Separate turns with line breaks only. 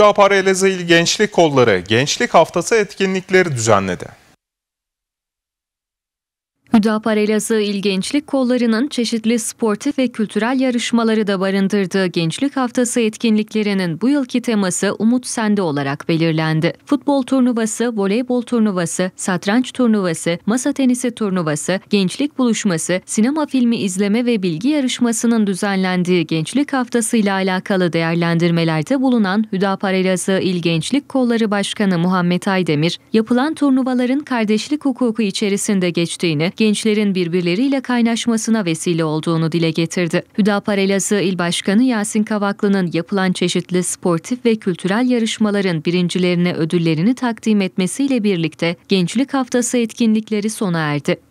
Gaparelezil Gençlik Kolları Gençlik Haftası etkinlikleri düzenledi.
Hüdaparelası İl Gençlik Kolları'nın çeşitli sportif ve kültürel yarışmaları da barındırdığı Gençlik Haftası etkinliklerinin bu yılki teması Umut Sende olarak belirlendi. Futbol turnuvası, voleybol turnuvası, satranç turnuvası, masa tenisi turnuvası, gençlik buluşması, sinema filmi izleme ve bilgi yarışmasının düzenlendiği Gençlik Haftası ile alakalı değerlendirmelerde bulunan Hüdaparelası İl Gençlik Kolları Başkanı Muhammed Aydemir, yapılan turnuvaların kardeşlik hukuku içerisinde geçtiğini, gençlerin birbirleriyle kaynaşmasına vesile olduğunu dile getirdi. Hüdapar Elazığ İl Başkanı Yasin Kavaklı'nın yapılan çeşitli sportif ve kültürel yarışmaların birincilerine ödüllerini takdim etmesiyle birlikte Gençlik Haftası etkinlikleri sona erdi.